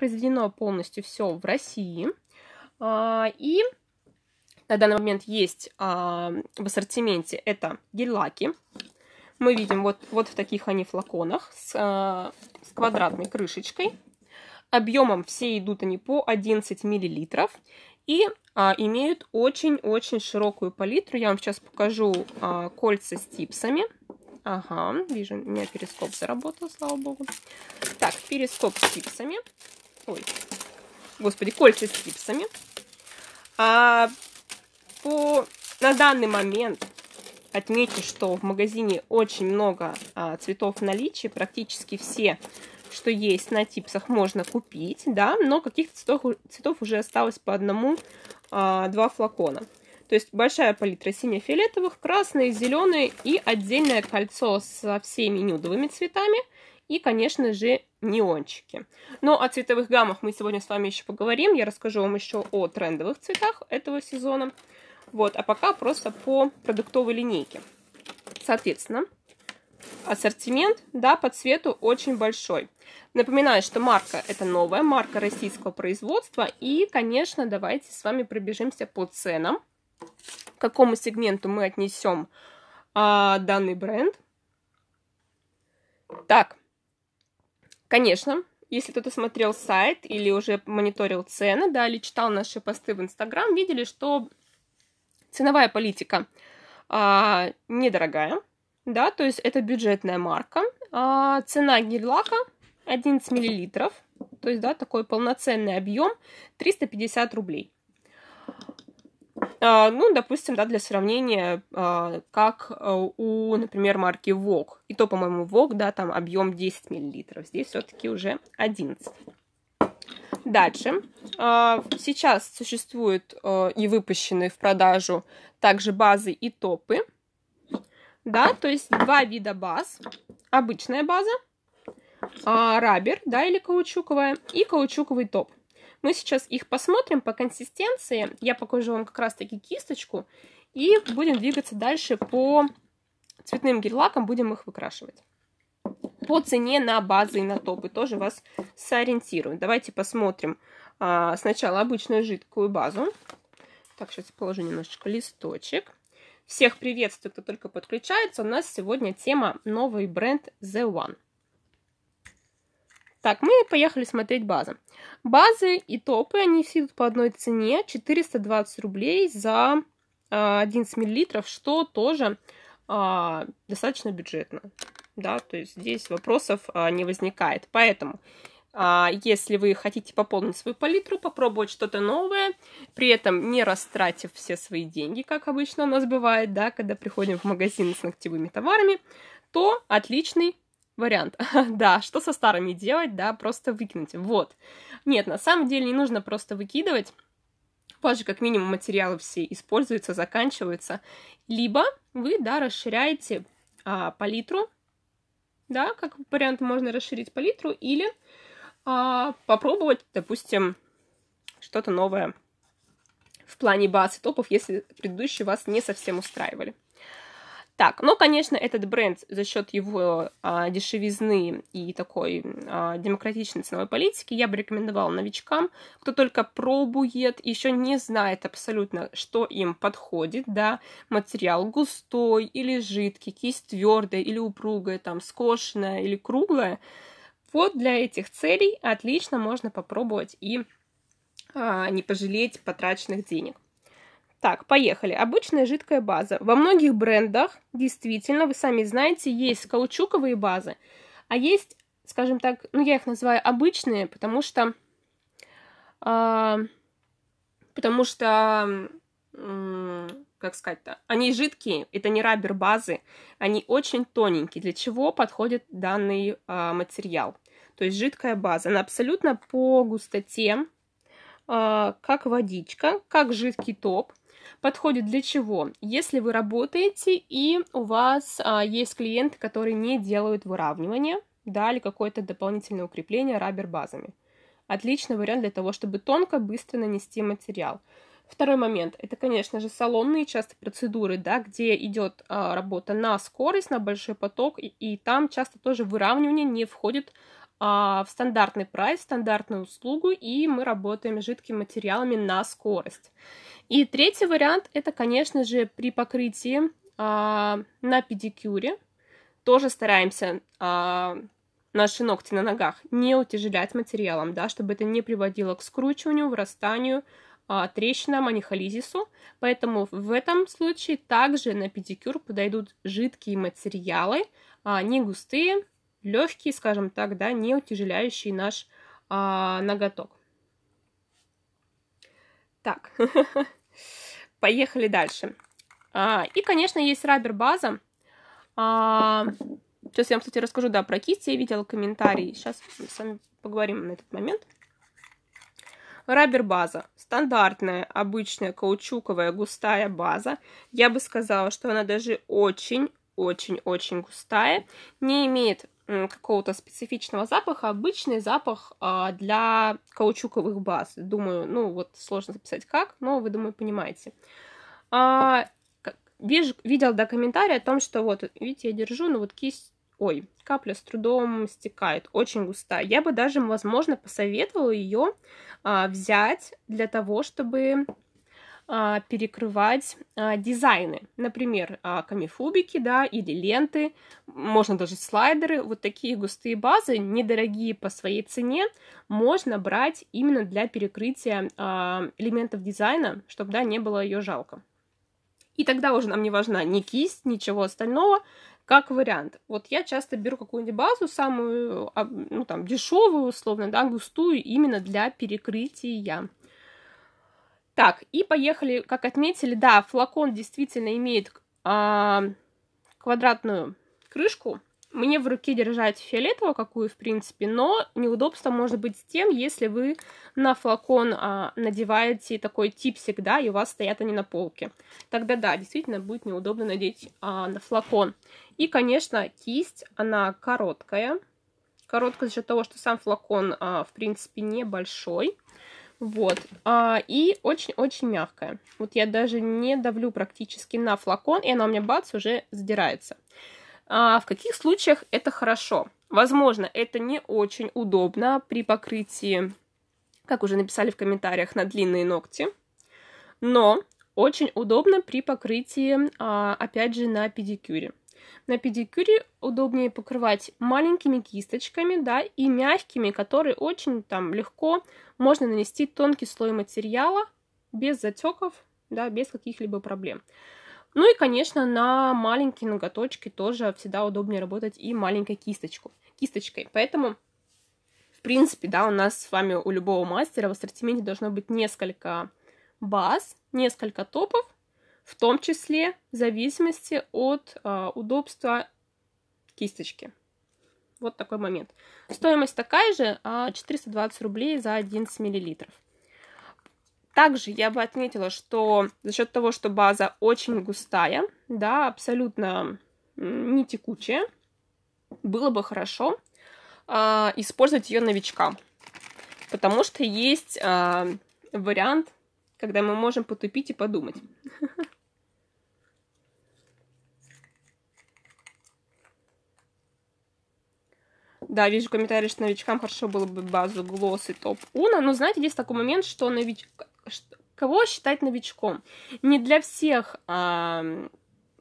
произведено полностью все в России. А, и на данный момент есть а, в ассортименте это гель-лаки. Мы видим вот, вот в таких они флаконах с, а, с квадратной крышечкой. Объемом все идут они по 11 миллилитров и а, имеют очень-очень широкую палитру. Я вам сейчас покажу а, кольца с типсами. Ага, вижу, у меня перископ заработал, слава богу. Так, перископ с типсами. Ой, господи, кольца с гипсами. А, по, на данный момент отмечу, что в магазине очень много а, цветов в наличии. Практически все, что есть на типсах, можно купить, да, но каких-то цветов, цветов уже осталось по одному, а, два флакона. То есть большая палитра сине-фиолетовых, красные, зеленые и отдельное кольцо со всеми нюдовыми цветами – и, конечно же, неончики. Но ну, о цветовых гаммах мы сегодня с вами еще поговорим. Я расскажу вам еще о трендовых цветах этого сезона. Вот, а пока просто по продуктовой линейке. Соответственно, ассортимент, да, по цвету очень большой. Напоминаю, что марка это новая, марка российского производства. И, конечно, давайте с вами пробежимся по ценам, к какому сегменту мы отнесем а, данный бренд. Так, Конечно, если кто-то смотрел сайт или уже мониторил цены, да, или читал наши посты в Инстаграм, видели, что ценовая политика а, недорогая, да, то есть это бюджетная марка. А, цена гель-лака 11 миллилитров, то есть, да, такой полноценный объем 350 рублей. А, ну, допустим, да, для сравнения, а, как а, у, например, марки Vogue. И то, по-моему, Vogue, да, там объем 10 мл. Здесь все-таки уже 11. Дальше. Сейчас существуют и выпущены в продажу также базы и топы. Да, то есть два вида баз. Обычная база, рабер, да, или каучуковая, и каучуковый топ. Мы сейчас их посмотрим по консистенции. Я покажу вам как раз-таки кисточку. И будем двигаться дальше по цветным гель-лакам, будем их выкрашивать. По цене на базы и на топы тоже вас сориентирую. Давайте посмотрим а, сначала обычную жидкую базу. Так, сейчас я положу немножечко листочек. Всех приветствую, кто только подключается. У нас сегодня тема новый бренд The One. Так, мы поехали смотреть базы. Базы и топы, они все идут по одной цене, 420 рублей за 11 а, миллилитров, что тоже а, достаточно бюджетно. Да, то есть здесь вопросов а, не возникает. Поэтому, а, если вы хотите пополнить свою палитру, попробовать что-то новое, при этом не растратив все свои деньги, как обычно у нас бывает, да, когда приходим в магазины с ногтевыми товарами, то отличный вариант. да, что со старыми делать, да, просто выкинуть. Вот. Нет, на самом деле не нужно просто выкидывать. Позже, как минимум, материалы все используются, заканчиваются. Либо вы, да, расширяете а, палитру, да, как вариант можно расширить палитру, или а, попробовать, допустим, что-то новое в плане баз и топов, если предыдущие вас не совсем устраивали. Так, но, конечно, этот бренд за счет его а, дешевизны и такой а, демократичной ценовой политики я бы рекомендовала новичкам, кто только пробует, еще не знает абсолютно, что им подходит, да, материал густой или жидкий, кисть твердая или упругая, там, скошенная или круглая. Вот для этих целей отлично можно попробовать и а, не пожалеть потраченных денег. Так, поехали. Обычная жидкая база. Во многих брендах, действительно, вы сами знаете, есть каучуковые базы, а есть, скажем так, ну я их называю обычные, потому что... Э, потому что... как сказать-то, они жидкие, это не рабер базы, они очень тоненькие, для чего подходит данный э, материал. То есть жидкая база, она абсолютно по густоте, э, как водичка, как жидкий топ, подходит для чего? Если вы работаете и у вас а, есть клиенты, которые не делают выравнивание, да, или какое-то дополнительное укрепление рабер-базами. Отличный вариант для того, чтобы тонко, быстро нанести материал. Второй момент это, конечно же, салонные часто процедуры, да, где идет а, работа на скорость, на большой поток, и, и там часто тоже выравнивание не входит а, в стандартный прайс, стандартную услугу, и мы работаем с жидкими материалами на скорость. И третий вариант это, конечно же, при покрытии а, на педикюре. Тоже стараемся а, наши ногти на ногах не утяжелять материалом, да, чтобы это не приводило к скручиванию, врастанию, а, трещинам, анихолизису. Поэтому в этом случае также на педикюр подойдут жидкие материалы, а, не густые, легкие, скажем так, да, не утяжеляющие наш а, ноготок. Так, поехали дальше. А, и, конечно, есть рабер-база. А, сейчас я вам, кстати, расскажу, да, про кисти. Я видела комментарии. Сейчас с вами поговорим на этот момент. Рабер-база. Стандартная, обычная, каучуковая, густая база. Я бы сказала, что она даже очень-очень-очень густая. Не имеет какого-то специфичного запаха, обычный запах а, для каучуковых баз. Думаю, ну вот сложно записать как, но вы, думаю, понимаете. А, вижу, видел, да, комментарий о том, что вот, видите, я держу, но вот кисть, ой, капля с трудом стекает, очень густая. Я бы даже, возможно, посоветовала ее а, взять для того, чтобы а, перекрывать а, дизайны. Например, а, камифубики, да, или ленты, можно даже слайдеры. Вот такие густые базы, недорогие по своей цене, можно брать именно для перекрытия а, элементов дизайна, чтобы, да, не было ее жалко. И тогда уже нам не важна ни кисть, ничего остального, как вариант. Вот я часто беру какую-нибудь базу, самую, а, ну, там, дешевую, условно, да, густую, именно для перекрытия. Так, и поехали, как отметили, да, флакон действительно имеет а, квадратную крышку. Мне в руке держать фиолетовую какую, в принципе, но неудобство может быть с тем, если вы на флакон а, надеваете такой типсик, да, и у вас стоят они на полке. Тогда, да, действительно будет неудобно надеть а, на флакон. И, конечно, кисть, она короткая. Короткая за счет того, что сам флакон, а, в принципе, небольшой. Вот. А, и очень-очень мягкая. Вот я даже не давлю практически на флакон, и она у меня бац уже задирается. А в каких случаях это хорошо? Возможно, это не очень удобно при покрытии, как уже написали в комментариях, на длинные ногти. Но очень удобно при покрытии, а, опять же, на педикюре. На педикюре удобнее покрывать маленькими кисточками, да, и мягкими, которые очень там легко можно нанести тонкий слой материала без затеков, да, без каких-либо проблем. Ну и, конечно, на маленькие ноготочки тоже всегда удобнее работать и маленькой кисточку, кисточкой. Поэтому, в принципе, да, у нас с вами у любого мастера в ассортименте должно быть несколько баз, несколько топов, в том числе в зависимости от э, удобства кисточки. Вот такой момент. Стоимость такая же, 420 а, рублей за 11 миллилитров. Также я бы отметила, что за счет того, что база очень густая, да, абсолютно не текучая, было бы хорошо э, использовать ее новичкам. Потому что есть э, вариант, когда мы можем потупить и подумать. Да, вижу комментарий, что новичкам хорошо было бы базу Глосс и Топ Уна, но знаете, есть такой момент, что нович... кого считать новичком? Не для всех а,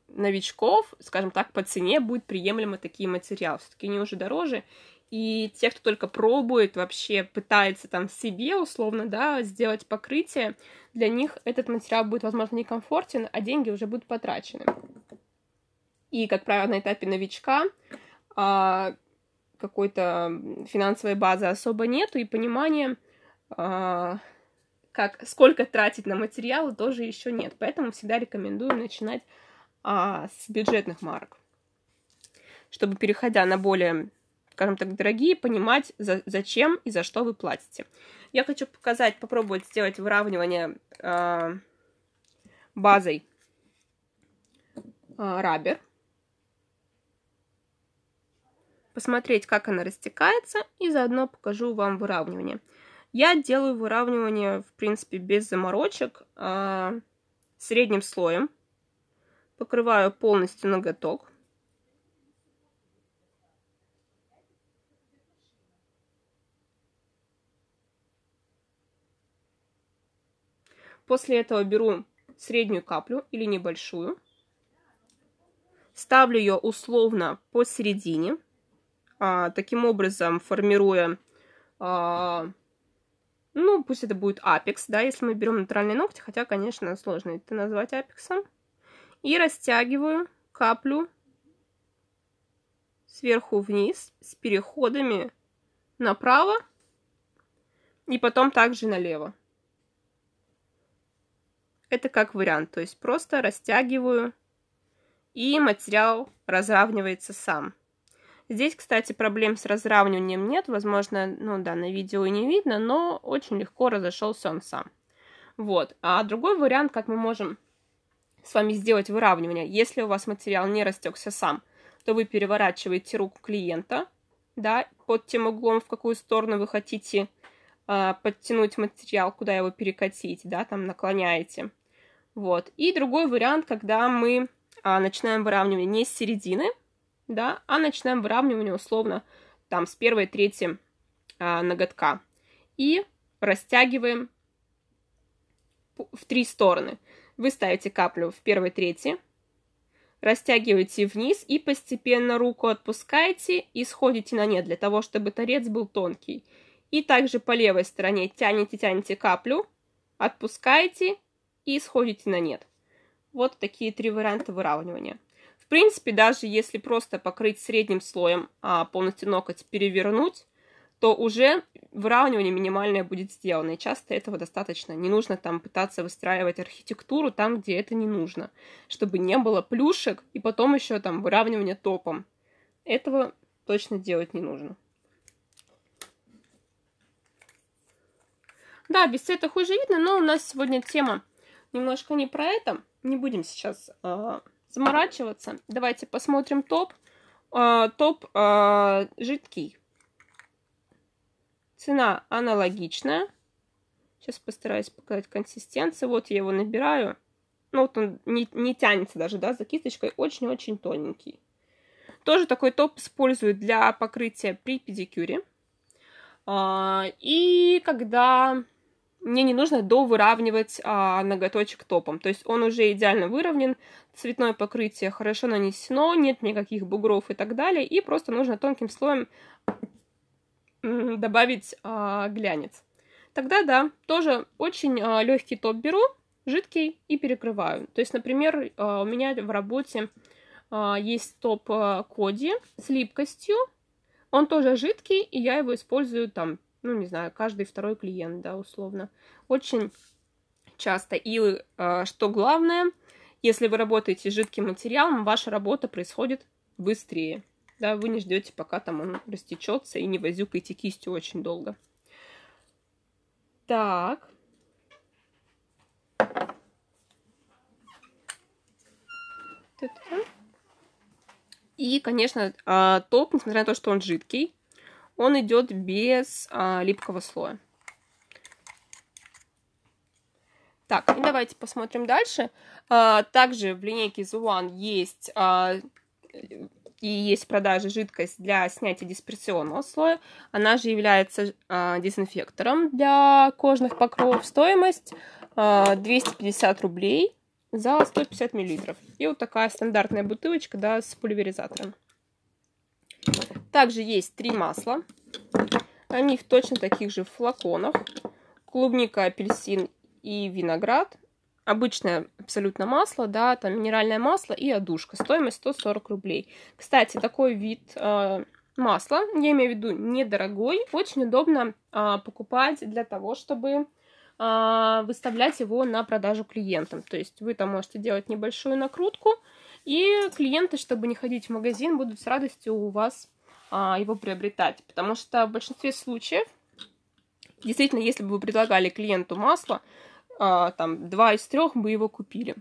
новичков, скажем так, по цене будет приемлемы такие материалы, все-таки они уже дороже, и те, кто только пробует, вообще пытается там себе условно, да, сделать покрытие, для них этот материал будет, возможно, некомфортен, а деньги уже будут потрачены. И, как правило, на этапе новичка а, какой-то финансовой базы особо нету, и понимания, э, как, сколько тратить на материалы, тоже еще нет. Поэтому всегда рекомендую начинать э, с бюджетных марок, чтобы, переходя на более, скажем так, дорогие, понимать, за, зачем и за что вы платите. Я хочу показать, попробовать сделать выравнивание э, базой э, рабер посмотреть, как она растекается, и заодно покажу вам выравнивание. Я делаю выравнивание, в принципе, без заморочек, а средним слоем. Покрываю полностью ноготок. После этого беру среднюю каплю или небольшую. Ставлю ее условно посередине. А, таким образом формируя, а, ну, пусть это будет апекс, да, если мы берем натуральные ногти, хотя, конечно, сложно это назвать апексом. И растягиваю каплю сверху вниз с переходами направо и потом также налево. Это как вариант, то есть просто растягиваю и материал разравнивается сам. Здесь, кстати, проблем с разравниванием нет, возможно, ну да, на видео и не видно, но очень легко разошелся он сам. Вот. А другой вариант, как мы можем с вами сделать выравнивание. Если у вас материал не растекся сам, то вы переворачиваете руку клиента, да, под тем углом, в какую сторону вы хотите э, подтянуть материал, куда его перекатить, да, там наклоняете. Вот. И другой вариант, когда мы э, начинаем выравнивание не с середины, да, а начинаем выравнивание условно там с первой трети а, ноготка. И растягиваем в три стороны. Вы ставите каплю в первой трети, растягиваете вниз и постепенно руку отпускаете и сходите на нет для того, чтобы торец был тонкий. И также по левой стороне тянете, тянете каплю, отпускаете и сходите на нет. Вот такие три варианта выравнивания принципе, даже если просто покрыть средним слоем, а полностью ноготь перевернуть, то уже выравнивание минимальное будет сделано. И часто этого достаточно. Не нужно там пытаться выстраивать архитектуру там, где это не нужно, чтобы не было плюшек и потом еще там выравнивание топом. Этого точно делать не нужно. Да, без цвета хуже видно, но у нас сегодня тема немножко не про это. Не будем сейчас а, заморачиваться. Давайте посмотрим топ. А, топ а, жидкий. Цена аналогичная. Сейчас постараюсь показать консистенцию. Вот я его набираю. Ну, вот он не, не тянется даже, да, за кисточкой. Очень-очень тоненький. Тоже такой топ использую для покрытия при педикюре. А, и когда мне не нужно довыравнивать а, ноготочек топом. То есть он уже идеально выровнен, цветное покрытие хорошо нанесено, нет никаких бугров и так далее. И просто нужно тонким слоем добавить а, глянец. Тогда да, тоже очень а, легкий топ беру, жидкий и перекрываю. То есть, например, а, у меня в работе а, есть топ а, Коди с липкостью. Он тоже жидкий, и я его использую там ну, не знаю, каждый второй клиент, да, условно. Очень часто. И э, что главное, если вы работаете с жидким материалом, ваша работа происходит быстрее. Да, вы не ждете, пока там он растечется и не возюкаете кистью очень долго. Так. И, конечно, а, топ, несмотря на то, что он жидкий, он идет без а, липкого слоя. Так, и давайте посмотрим дальше. А, также в линейке The One есть а, и есть в продаже жидкость для снятия дисперсионного слоя. Она же является а, дезинфектором для кожных покровов. Стоимость а, 250 рублей за 150 миллилитров. И вот такая стандартная бутылочка да, с пульверизатором. Также есть три масла. Они в точно таких же флаконах. Клубника, апельсин и виноград. Обычное абсолютно масло, да, там минеральное масло и одушка. Стоимость 140 рублей. Кстати, такой вид э, масла, я имею в виду недорогой, очень удобно э, покупать для того, чтобы э, выставлять его на продажу клиентам. То есть вы там можете делать небольшую накрутку, и клиенты, чтобы не ходить в магазин, будут с радостью у вас а, его приобретать. Потому что в большинстве случаев, действительно, если бы вы предлагали клиенту масло, а, там, два из трех бы его купили.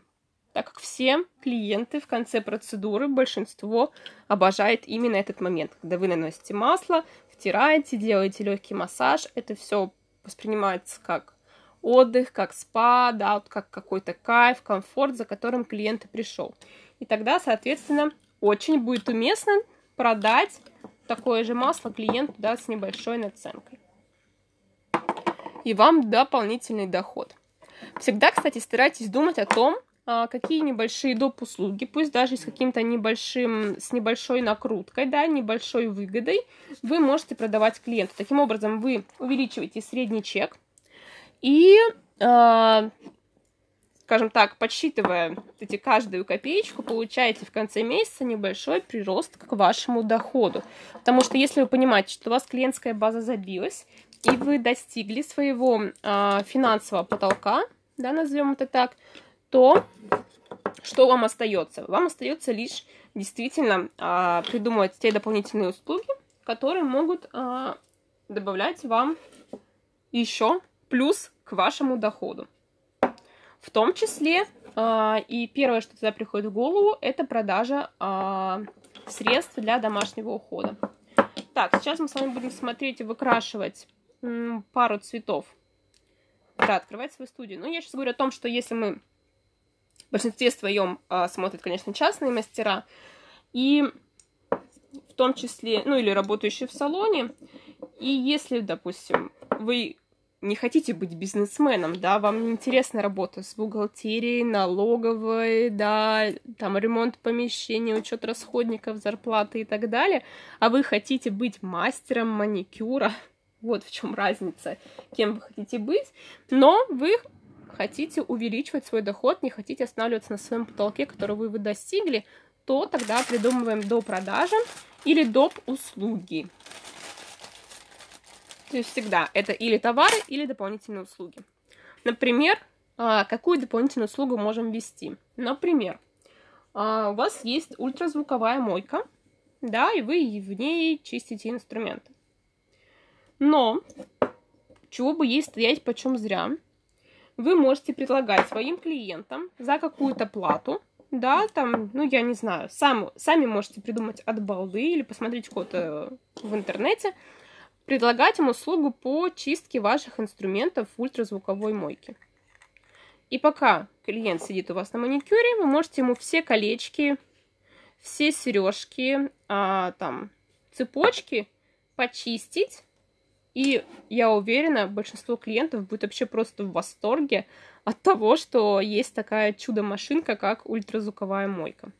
Так как все клиенты в конце процедуры, большинство обожает именно этот момент, когда вы наносите масло, втираете, делаете легкий массаж, это все воспринимается как отдых, как спа, да, вот как какой-то кайф, комфорт, за которым клиент пришел. И тогда, соответственно, очень будет уместно продать такое же масло клиент да, с небольшой наценкой. И вам дополнительный доход. Всегда, кстати, старайтесь думать о том, а, какие небольшие доп. услуги, пусть даже с каким-то небольшим, с небольшой накруткой, да, небольшой выгодой, вы можете продавать клиенту. Таким образом, вы увеличиваете средний чек и а, скажем так, подсчитывая эти каждую копеечку, получаете в конце месяца небольшой прирост к вашему доходу. Потому что если вы понимаете, что у вас клиентская база забилась, и вы достигли своего э, финансового потолка, да, назовем это так, то что вам остается? Вам остается лишь действительно э, придумывать те дополнительные услуги, которые могут э, добавлять вам еще плюс к вашему доходу. В том числе, а, и первое, что туда приходит в голову, это продажа а, средств для домашнего ухода. Так, сейчас мы с вами будем смотреть и выкрашивать пару цветов. Да, открывать свою студию. Ну, я сейчас говорю о том, что если мы в большинстве своем а, смотрят, конечно, частные мастера, и в том числе, ну или работающие в салоне, и если, допустим, вы не хотите быть бизнесменом, да, вам неинтересна работа с бухгалтерией, налоговой, да, там ремонт помещений, учет расходников, зарплаты и так далее, а вы хотите быть мастером маникюра, вот в чем разница, кем вы хотите быть, но вы хотите увеличивать свой доход, не хотите останавливаться на своем потолке, который вы, вы достигли, то тогда придумываем до продажи или доп. услуги. То есть всегда это или товары, или дополнительные услуги. Например, а, какую дополнительную услугу можем ввести? Например, а, у вас есть ультразвуковая мойка, да, и вы в ней чистите инструменты. Но, чего бы ей стоять почем зря, вы можете предлагать своим клиентам за какую-то плату, да, там, ну, я не знаю, сам, сами можете придумать от балды или посмотреть кого-то э, в интернете – предлагать им услугу по чистке ваших инструментов в ультразвуковой мойке. И пока клиент сидит у вас на маникюре, вы можете ему все колечки, все сережки, а, там, цепочки почистить. И я уверена, большинство клиентов будет вообще просто в восторге от того, что есть такая чудо-машинка, как ультразвуковая мойка.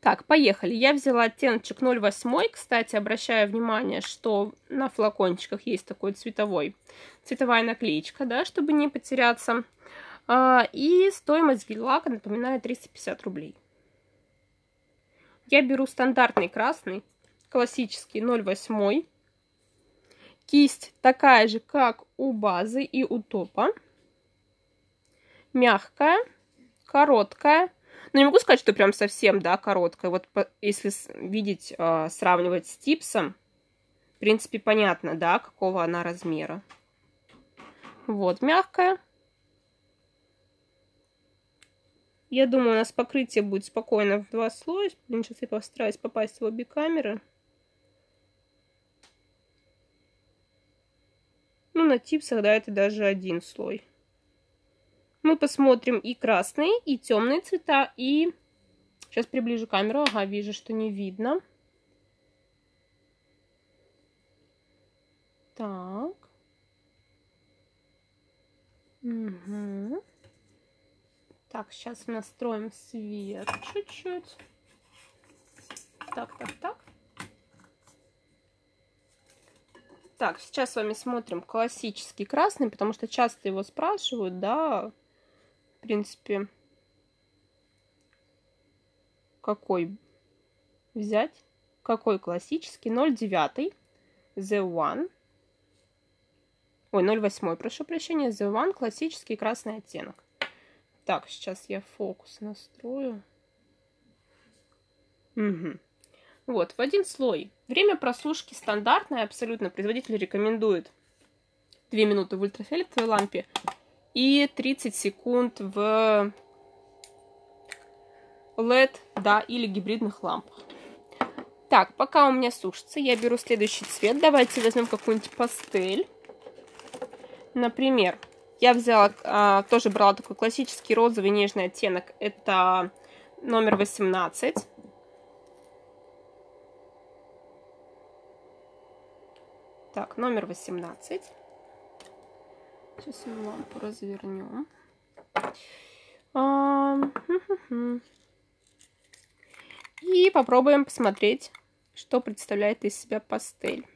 Так, поехали. Я взяла оттеночек 0,8. Кстати, обращаю внимание, что на флакончиках есть такой цветовой, цветовая наклеечка, да, чтобы не потеряться. А, и стоимость гель-лака, напоминаю, 350 рублей. Я беру стандартный красный, классический 0,8. Кисть такая же, как у базы и у топа. Мягкая, короткая, ну, не могу сказать, что прям совсем, да, короткая. Вот по, если с, видеть, э, сравнивать с типсом, в принципе, понятно, да, какого она размера. Вот, мягкая. Я думаю, у нас покрытие будет спокойно в два слоя. Блин, сейчас я постараюсь попасть в обе камеры. Ну, на типсах, да, это даже один слой мы посмотрим и красные, и темные цвета, и... Сейчас приближу камеру, ага, вижу, что не видно. Так. Угу. Так, сейчас настроим свет чуть-чуть. Так, так, так. Так, сейчас с вами смотрим классический красный, потому что часто его спрашивают, да, принципе, какой взять? Какой классический? 0,9. The One. Ой, 0,8, прошу прощения. The One, классический красный оттенок. Так, сейчас я фокус настрою. Угу. Вот, в один слой. Время просушки стандартное абсолютно. Производитель рекомендует 2 минуты в ультрафиолетовой лампе и 30 секунд в LED, да, или гибридных лампах. Так, пока у меня сушится, я беру следующий цвет. Давайте возьмем какую-нибудь пастель. Например, я взяла, а, тоже брала такой классический розовый нежный оттенок. Это номер 18. Так, номер 18. Сейчас мы лампу развернем. И попробуем посмотреть, что представляет из себя пастель.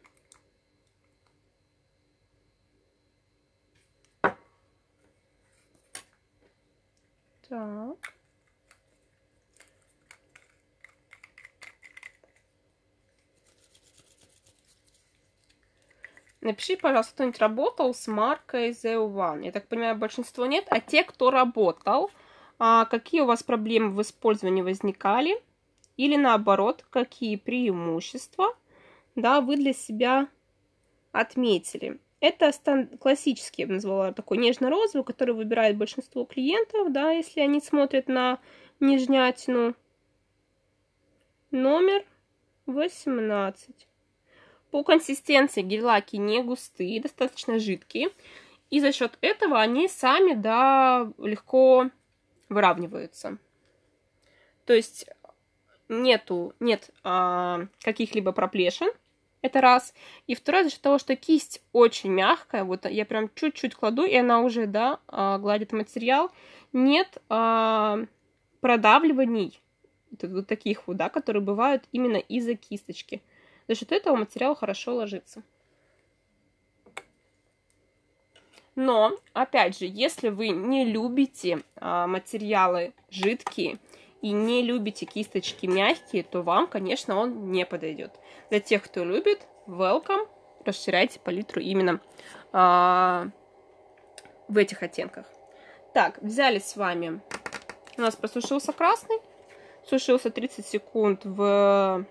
Так. Напиши, пожалуйста, кто-нибудь работал с маркой The One. Я так понимаю, большинство нет. А те, кто работал, а какие у вас проблемы в использовании возникали? Или наоборот, какие преимущества да, вы для себя отметили? Это станд... классический, я бы назвала, такой нежно-розовый, который выбирает большинство клиентов, да, если они смотрят на нежнятину. Номер 18. По консистенции гель-лаки не густые, достаточно жидкие. И за счет этого они сами, да, легко выравниваются. То есть нету, нет а, каких-либо проплешин. Это раз. И второе, за счет того, что кисть очень мягкая, вот я прям чуть-чуть кладу, и она уже, да, а, гладит материал. Нет а, продавливаний, вот таких вот, да, которые бывают именно из-за кисточки. За счет этого материал хорошо ложится. Но, опять же, если вы не любите а, материалы жидкие и не любите кисточки мягкие, то вам, конечно, он не подойдет. Для тех, кто любит, welcome, расширяйте палитру именно а, в этих оттенках. Так, взяли с вами, у нас просушился красный, сушился 30 секунд в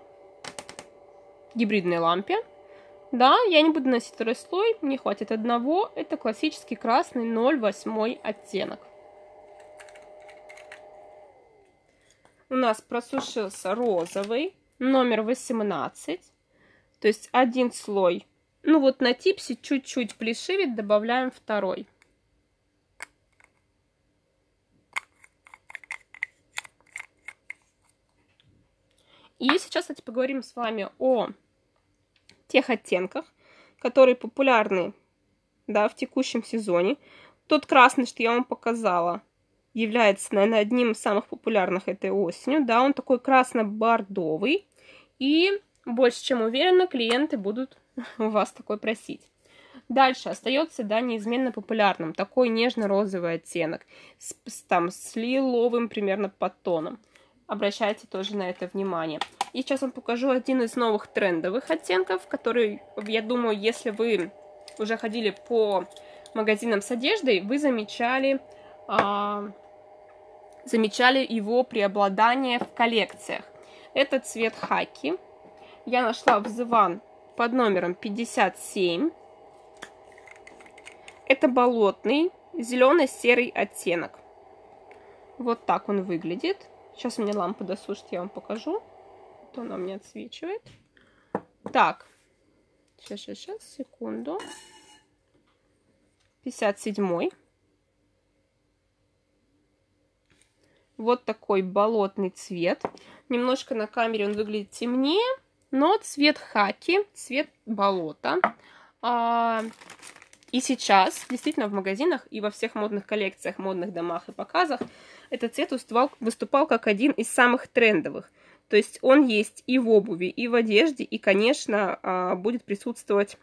гибридной лампе. Да, я не буду носить второй слой, мне хватит одного. Это классический красный 0,8 оттенок. У нас просушился розовый, номер 18. То есть один слой. Ну вот на типсе чуть-чуть плешивит, добавляем второй. И сейчас, кстати, поговорим с вами о тех оттенках, которые популярны да, в текущем сезоне. Тот красный, что я вам показала, является, наверное, одним из самых популярных этой осенью. Да, он такой красно-бордовый. И больше чем уверена, клиенты будут у вас такой просить. Дальше остается, да, неизменно популярным такой нежно-розовый оттенок с, там, с лиловым примерно подтоном. тоном обращайте тоже на это внимание. И сейчас вам покажу один из новых трендовых оттенков, который, я думаю, если вы уже ходили по магазинам с одеждой, вы замечали, а, замечали его преобладание в коллекциях. Это цвет хаки. Я нашла в Зыван под номером 57. Это болотный зелено-серый оттенок. Вот так он выглядит. Сейчас мне лампа досушит, я вам покажу. То она мне отсвечивает. Так. Сейчас, сейчас, сейчас, секунду. 57-й. Вот такой болотный цвет. Немножко на камере он выглядит темнее, но цвет хаки, цвет болота. А, и сейчас, действительно, в магазинах и во всех модных коллекциях, модных домах и показах этот цвет выступал, выступал как один из самых трендовых. То есть он есть и в обуви, и в одежде, и, конечно, а, будет присутствовать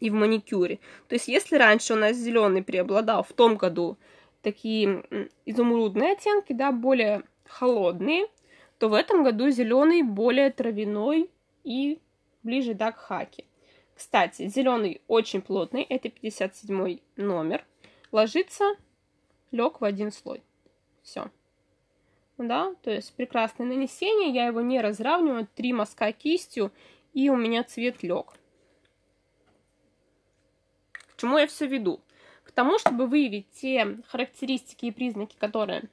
и в маникюре. То есть если раньше у нас зеленый преобладал в том году такие изумрудные оттенки, да, более холодные, то в этом году зеленый более травяной и ближе, да, к хаке. Кстати, зеленый очень плотный, это 57 номер, ложится лег в один слой. Все. Да, то есть прекрасное нанесение, я его не разравниваю, три мазка кистью, и у меня цвет лег. К чему я все веду? К тому, чтобы выявить те характеристики и признаки, которые,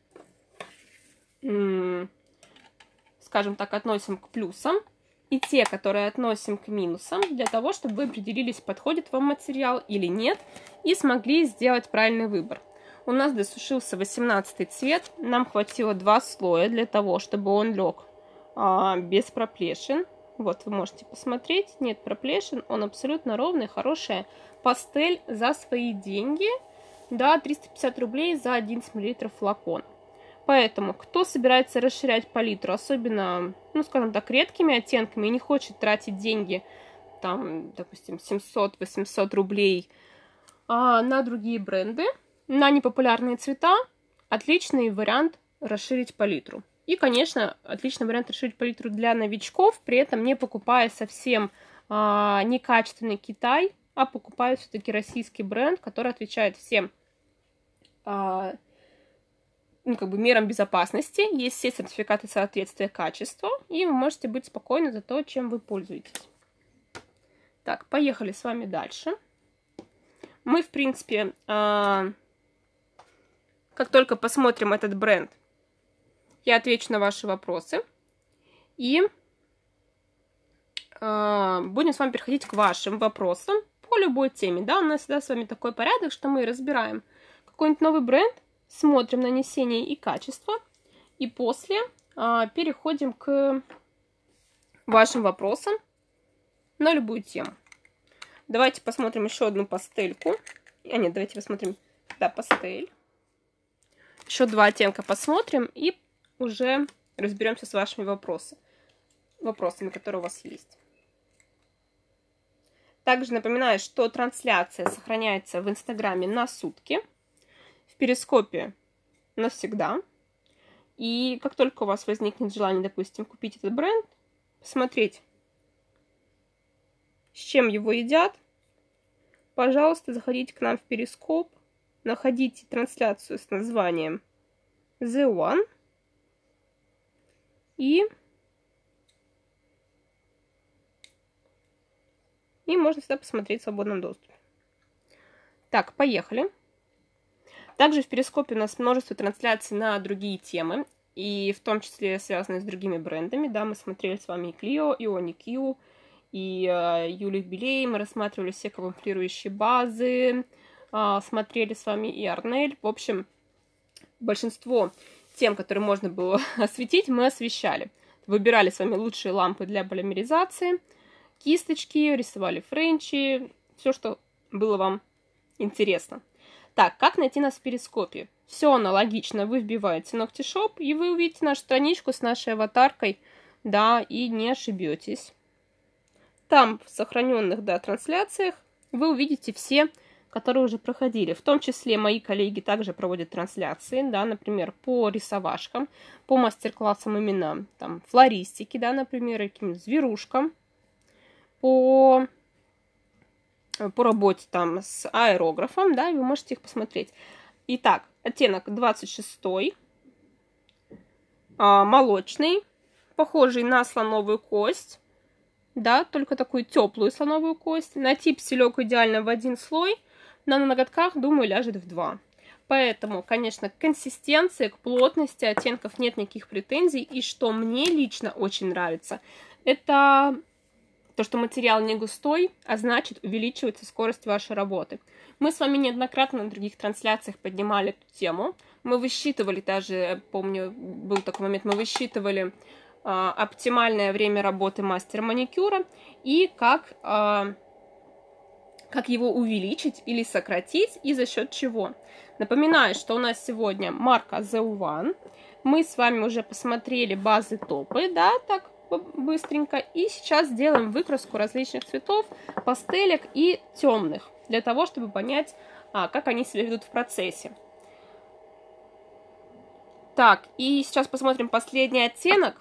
скажем так, относим к плюсам, и те, которые относим к минусам, для того, чтобы вы определились, подходит вам материал или нет, и смогли сделать правильный выбор. У нас досушился 18 цвет. Нам хватило два слоя для того, чтобы он лег а, без проплешин. Вот, вы можете посмотреть, нет проплешин, он абсолютно ровный, хорошая пастель за свои деньги. Да, 350 рублей за 11 мл флакон. Поэтому, кто собирается расширять палитру, особенно, ну, скажем так, редкими оттенками и не хочет тратить деньги, там, допустим, 700-800 рублей а, на другие бренды, на непопулярные цвета отличный вариант расширить палитру. И, конечно, отличный вариант расширить палитру для новичков, при этом не покупая совсем а, некачественный Китай, а покупая все-таки российский бренд, который отвечает всем а, ну, как бы мерам безопасности. Есть все сертификаты соответствия качеству, и вы можете быть спокойны за то, чем вы пользуетесь. Так, поехали с вами дальше. Мы, в принципе, а, как только посмотрим этот бренд, я отвечу на ваши вопросы. И э, будем с вами переходить к вашим вопросам по любой теме. Да, у нас всегда с вами такой порядок, что мы разбираем какой-нибудь новый бренд, смотрим нанесение и качество, и после э, переходим к вашим вопросам на любую тему. Давайте посмотрим еще одну пастельку. А нет, давайте посмотрим, да, пастель еще два оттенка посмотрим и уже разберемся с вашими вопросами, вопросами, которые у вас есть. Также напоминаю, что трансляция сохраняется в Инстаграме на сутки, в Перископе навсегда. И как только у вас возникнет желание, допустим, купить этот бренд, посмотреть, с чем его едят, пожалуйста, заходите к нам в Перископ, Находите трансляцию с названием The One и и можно всегда посмотреть в свободном доступе. Так, поехали. Также в Перископе у нас множество трансляций на другие темы, и в том числе связанные с другими брендами. Да, мы смотрели с вами и Клио, и OniQ, и э, Юлю Белей, мы рассматривали все конкурирующие базы, а, смотрели с вами и Арнель. В общем, большинство тем, которые можно было осветить, мы освещали. Выбирали с вами лучшие лампы для полимеризации, кисточки, рисовали френчи, все, что было вам интересно. Так, как найти нас в перископе? Все аналогично. Вы вбиваете ногтишоп, и вы увидите нашу страничку с нашей аватаркой, да, и не ошибетесь. Там в сохраненных, да, трансляциях вы увидите все которые уже проходили. В том числе мои коллеги также проводят трансляции, да, например, по рисовашкам, по мастер-классам именно там флористики, да, например, каким-нибудь зверушкам, по э, по работе там с аэрографом, да, вы можете их посмотреть. Итак, оттенок 26 а, молочный, похожий на слоновую кость, да, только такую теплую слоновую кость. На тип селек идеально в один слой – но на ноготках, думаю, ляжет в два. Поэтому, конечно, к консистенции, к плотности оттенков нет никаких претензий. И что мне лично очень нравится, это то, что материал не густой, а значит увеличивается скорость вашей работы. Мы с вами неоднократно на других трансляциях поднимали эту тему. Мы высчитывали даже, помню, был такой момент, мы высчитывали э, оптимальное время работы мастера маникюра и как э, как его увеличить или сократить и за счет чего. Напоминаю, что у нас сегодня марка The One. Мы с вами уже посмотрели базы топы, да, так быстренько. И сейчас сделаем выкраску различных цветов, пастелек и темных, для того, чтобы понять, а, как они себя ведут в процессе. Так, и сейчас посмотрим последний оттенок.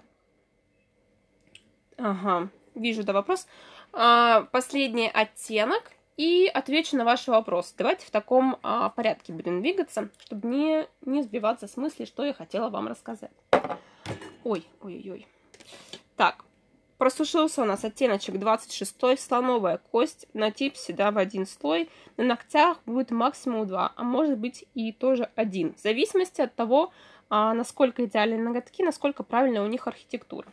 Ага, вижу, да, вопрос. А, последний оттенок и отвечу на ваши вопросы. Давайте в таком а, порядке будем двигаться, чтобы не, не сбиваться с мысли, что я хотела вам рассказать. Ой, ой-ой-ой. Так, просушился у нас оттеночек 26, слоновая кость, на типсе, да, в один слой. На ногтях будет максимум 2, а может быть и тоже один, в зависимости от того, а, насколько идеальны ноготки, насколько правильная у них архитектура.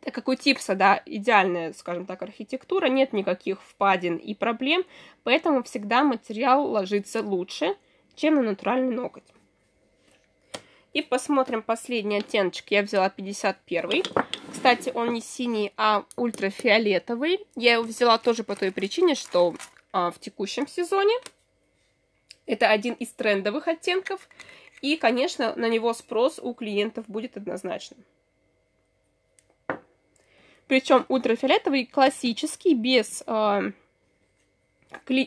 Так как у Типса, да, идеальная, скажем так, архитектура, нет никаких впадин и проблем, поэтому всегда материал ложится лучше, чем на натуральный ноготь. И посмотрим последний оттеночек. Я взяла 51. Кстати, он не синий, а ультрафиолетовый. Я его взяла тоже по той причине, что а, в текущем сезоне это один из трендовых оттенков. И, конечно, на него спрос у клиентов будет однозначным. Причем ультрафиолетовый классический, без э,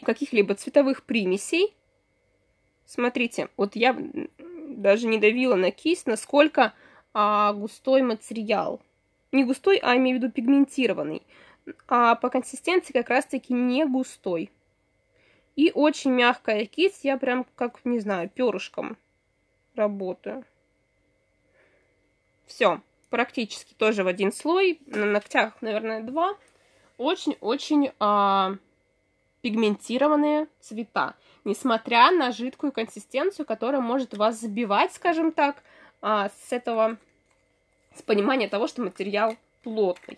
каких-либо цветовых примесей. Смотрите, вот я даже не давила на кисть, насколько э, густой материал. Не густой, а имею в виду пигментированный. А по консистенции как раз-таки не густой. И очень мягкая кисть, я прям как, не знаю, перышком работаю. Все практически тоже в один слой, на ногтях, наверное, два. Очень-очень а, пигментированные цвета, несмотря на жидкую консистенцию, которая может вас забивать, скажем так, а, с этого, с понимания того, что материал плотный.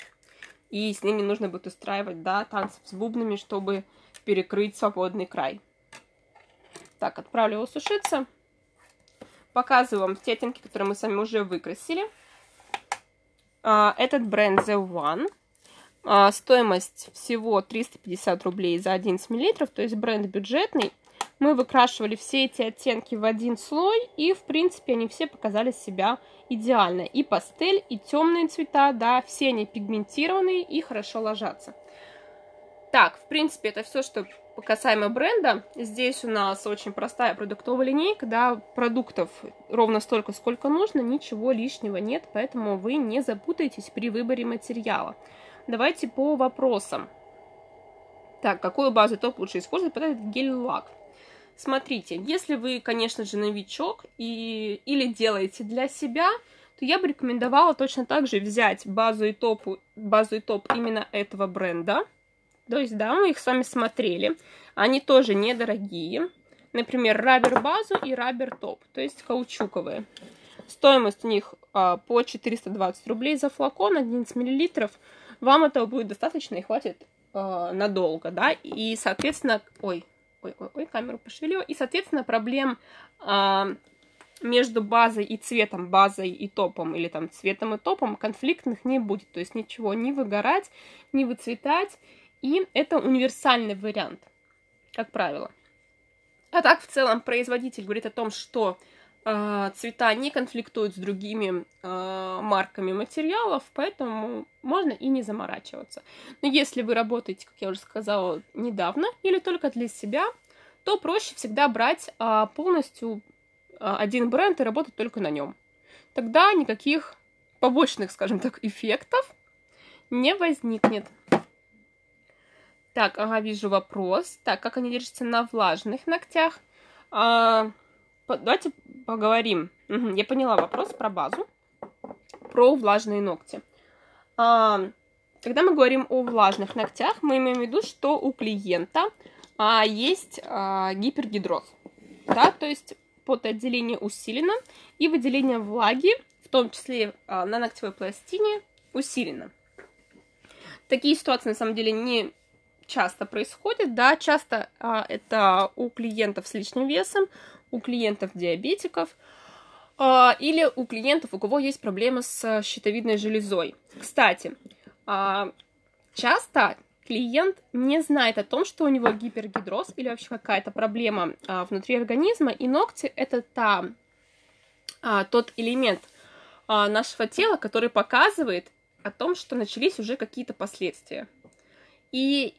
И с ними нужно будет устраивать, да, танцы с бубнами, чтобы перекрыть свободный край. Так, отправлю его сушиться. Показываю вам те оттенки, которые мы с вами уже выкрасили. А, этот бренд The One. А, стоимость всего 350 рублей за 11 мл, то есть бренд бюджетный. Мы выкрашивали все эти оттенки в один слой, и, в принципе, они все показали себя идеально. И пастель, и темные цвета, да, все они пигментированные и хорошо ложатся. Так, в принципе, это все, что касаемо бренда, здесь у нас очень простая продуктовая линейка, да, продуктов ровно столько, сколько нужно, ничего лишнего нет, поэтому вы не запутаетесь при выборе материала. Давайте по вопросам. Так, какую базу топ лучше использовать? Под этот гель-лак. Смотрите, если вы, конечно же, новичок и, или делаете для себя, то я бы рекомендовала точно так же взять базу и, топу, базу и топ именно этого бренда – то есть, да, мы их с вами смотрели. Они тоже недорогие. Например, рабер базу и рабер топ, то есть каучуковые. Стоимость у них а, по 420 рублей за флакон, 11 миллилитров. Вам этого будет достаточно и хватит а, надолго, да. И, соответственно, ой, ой, ой, ой камеру пошевелила. И, соответственно, проблем а, между базой и цветом, базой и топом, или там цветом и топом, конфликтных не будет. То есть ничего не выгорать, не выцветать и это универсальный вариант, как правило. А так, в целом, производитель говорит о том, что э, цвета не конфликтуют с другими э, марками материалов, поэтому можно и не заморачиваться. Но если вы работаете, как я уже сказала, недавно или только для себя, то проще всегда брать э, полностью э, один бренд и работать только на нем. Тогда никаких побочных, скажем так, эффектов не возникнет. Так, ага, вижу вопрос. Так, как они держатся на влажных ногтях? А, по- давайте поговорим. Угу, я поняла вопрос про базу, про влажные ногти. А, когда мы говорим о влажных ногтях, мы имеем в виду, что у клиента а, есть а, гипергидроз. Да, то есть потоотделение усилено и выделение влаги, в том числе а, на ногтевой пластине, усилено. Такие ситуации на самом деле не часто происходит, да, часто а, это у клиентов с лишним весом, у клиентов диабетиков а, или у клиентов, у кого есть проблемы с щитовидной железой. Кстати, а, часто клиент не знает о том, что у него гипергидроз или вообще какая-то проблема а, внутри организма, и ногти это та, а, тот элемент а, нашего тела, который показывает о том, что начались уже какие-то последствия. И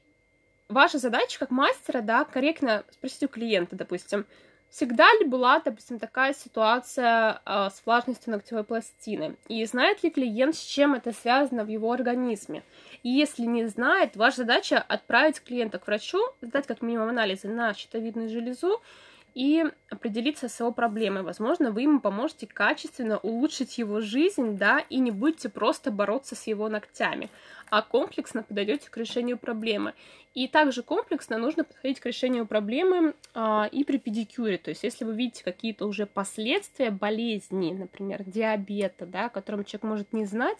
ваша задача как мастера, да, корректно спросить у клиента, допустим, всегда ли была, допустим, такая ситуация э, с влажностью ногтевой пластины? И знает ли клиент, с чем это связано в его организме? И если не знает, ваша задача отправить клиента к врачу, сдать как минимум анализы на щитовидную железу и определиться с его проблемой. Возможно, вы ему поможете качественно улучшить его жизнь, да, и не будете просто бороться с его ногтями, а комплексно подойдете к решению проблемы. И также комплексно нужно подходить к решению проблемы а, и при педикюре. То есть, если вы видите какие-то уже последствия болезни, например, диабета, да, о котором человек может не знать,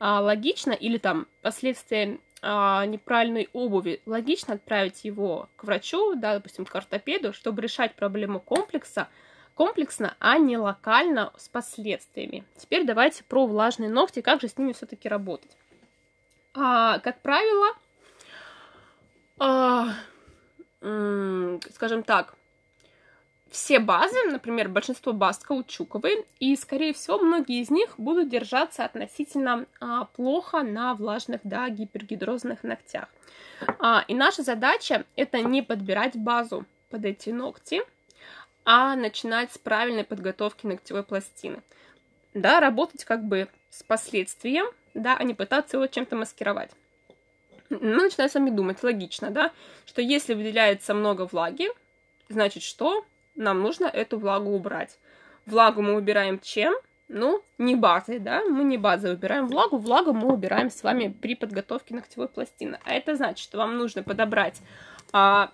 а, логично, или там последствия а, неправильной обуви, логично отправить его к врачу, да, допустим, к ортопеду, чтобы решать проблему комплекса, комплексно, а не локально с последствиями. Теперь давайте про влажные ногти, как же с ними все-таки работать. А, как правило, а, скажем так, все базы, например, большинство баз каучуковые, и, скорее всего, многие из них будут держаться относительно а, плохо на влажных, да, гипергидрозных ногтях. А, и наша задача это не подбирать базу под эти ногти, а начинать с правильной подготовки ногтевой пластины. Да, работать как бы с последствием – да, а не пытаться его чем-то маскировать. Мы ну, начинаем с вами думать, логично, да, что если выделяется много влаги, значит что? Нам нужно эту влагу убрать. Влагу мы убираем чем? Ну, не базой, да, мы не базой убираем влагу, влагу мы убираем с вами при подготовке ногтевой пластины. А это значит, что вам нужно подобрать, а,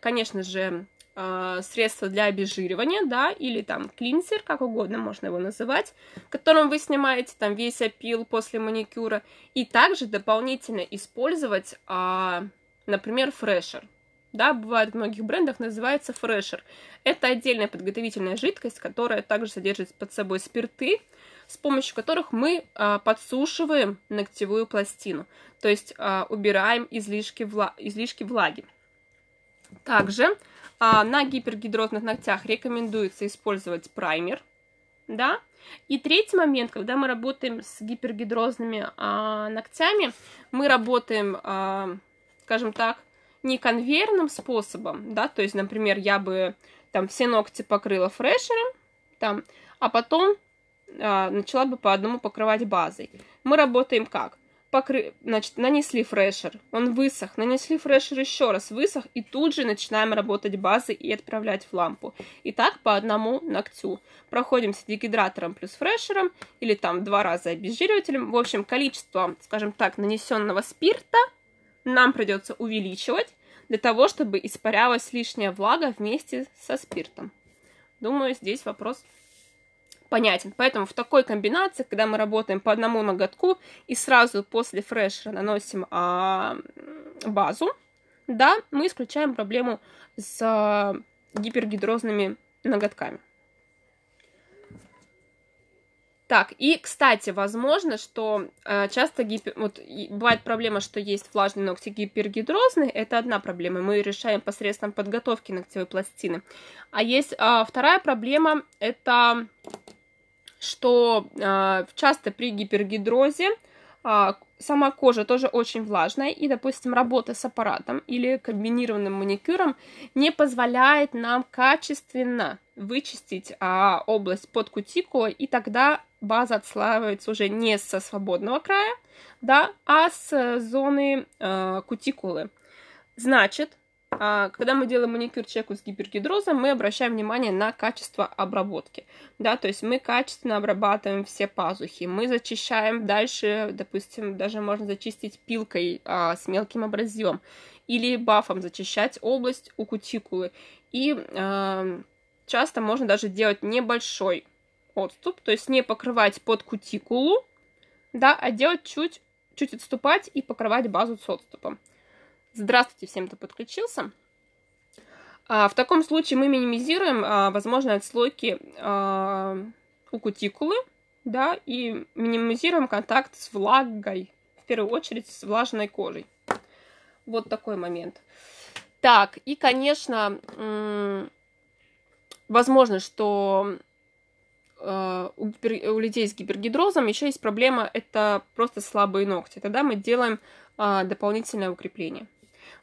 конечно же, а, средство для обезжиривания, да, или там клинсер, как угодно можно его называть, которым вы снимаете там весь опил после маникюра, и также дополнительно использовать, э, например, фрешер, да, бывает в многих брендах, называется фрешер. Это отдельная подготовительная жидкость, которая также содержит под собой спирты, с помощью которых мы а, подсушиваем ногтевую пластину, то есть а, убираем излишки, вла излишки влаги. Также а, на гипергидрозных ногтях рекомендуется использовать праймер, да. И третий момент, когда мы работаем с гипергидрозными а, ногтями, мы работаем, а, скажем так, не конвейерным способом, да, то есть, например, я бы там все ногти покрыла фрешером, там, а потом а, начала бы по одному покрывать базой. Мы работаем как? покры... значит, нанесли фрешер, он высох, нанесли фрешер еще раз, высох, и тут же начинаем работать базы и отправлять в лампу. И так по одному ногтю. Проходимся дегидратором плюс фрешером, или там два раза обезжиривателем. В общем, количество, скажем так, нанесенного спирта нам придется увеличивать, для того, чтобы испарялась лишняя влага вместе со спиртом. Думаю, здесь вопрос понятен. Поэтому в такой комбинации, когда мы работаем по одному ноготку и сразу после фрешера наносим а, базу, да, мы исключаем проблему с а, гипергидрозными ноготками. Так, и, кстати, возможно, что э, часто гипер... вот, и, бывает проблема, что есть влажные ногти гипергидрозные, это одна проблема, мы решаем посредством подготовки ногтевой пластины. А есть э, вторая проблема, это что а, часто при гипергидрозе а, сама кожа тоже очень влажная, и, допустим, работа с аппаратом или комбинированным маникюром не позволяет нам качественно вычистить а, область под кутикулой, и тогда база отслаивается уже не со свободного края, да, а с зоны э, кутикулы. Значит, а, когда мы делаем маникюр человеку с гипергидрозом, мы обращаем внимание на качество обработки, да, то есть мы качественно обрабатываем все пазухи, мы зачищаем дальше, допустим, даже можно зачистить пилкой а, с мелким абразивом или бафом зачищать область у кутикулы, и а, часто можно даже делать небольшой отступ, то есть не покрывать под кутикулу, да, а делать чуть, чуть отступать и покрывать базу с отступом. Здравствуйте всем, кто подключился. А, в таком случае мы минимизируем а, возможные отслойки а, у кутикулы, да, и минимизируем контакт с влагой, в первую очередь с влажной кожей. Вот такой момент. Так, и, конечно, возможно, что у, у людей с гипергидрозом еще есть проблема, это просто слабые ногти. Тогда мы делаем дополнительное укрепление.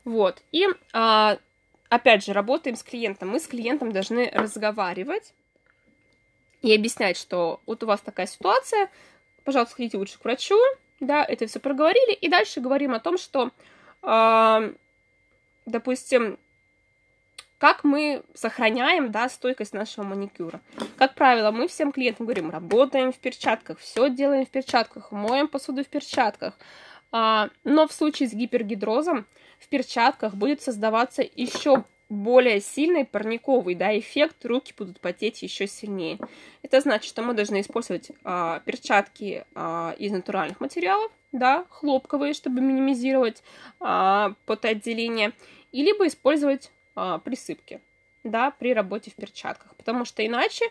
Вот. И а, опять же, работаем с клиентом. Мы с клиентом должны разговаривать и объяснять, что вот у вас такая ситуация, пожалуйста, ходите лучше к врачу, да, это все проговорили, и дальше говорим о том, что, э, допустим, как мы сохраняем, да, стойкость нашего маникюра. Как правило, мы всем клиентам говорим, работаем в перчатках, все делаем в перчатках, моем посуду в перчатках, а, но в случае с гипергидрозом в перчатках будет создаваться еще более сильный парниковый да, эффект, руки будут потеть еще сильнее. Это значит, что мы должны использовать а, перчатки а, из натуральных материалов, да, хлопковые, чтобы минимизировать а, потоотделение, и либо использовать а, присыпки да, при работе в перчатках, потому что иначе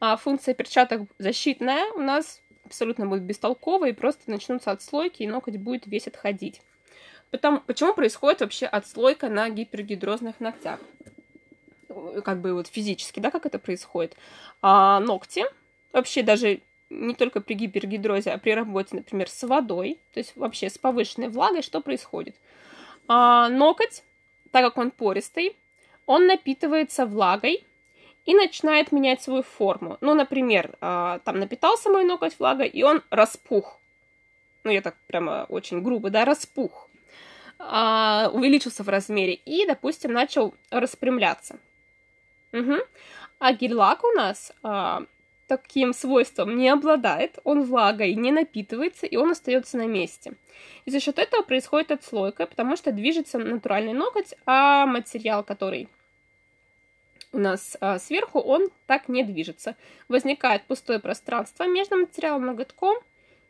а, функция перчаток защитная у нас абсолютно будет бестолково и просто начнутся отслойки, и ноготь будет весь отходить. Потом, почему происходит вообще отслойка на гипергидрозных ногтях? Э, как бы вот физически, да, как это происходит? А, ногти, вообще даже не только при гипергидрозе, а при работе, например, с водой, то есть вообще с повышенной влагой, что происходит? А, ноготь, так как он пористый, он напитывается влагой, и начинает менять свою форму. Ну, например, а, там напитался мой ноготь влагой, и он распух. Ну, я так прямо очень грубо, да, распух. А, увеличился в размере и, допустим, начал распрямляться. Угу. А гель-лак у нас а, таким свойством не обладает, он влагой не напитывается, и он остается на месте. И за счет этого происходит отслойка, потому что движется натуральный ноготь, а материал, который у нас а, сверху, он так не движется. Возникает пустое пространство между материалом и ноготком,